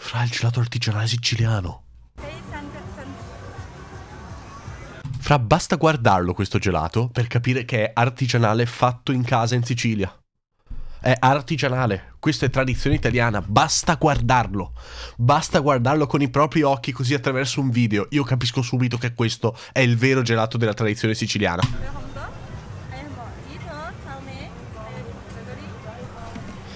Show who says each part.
Speaker 1: Fra il gelato artigianale siciliano.
Speaker 2: Fra basta guardarlo questo gelato per capire che è artigianale fatto in casa in Sicilia. È artigianale, questa è tradizione italiana, basta guardarlo. Basta guardarlo con i propri occhi così attraverso un video. Io capisco subito che questo è il vero gelato della tradizione siciliana.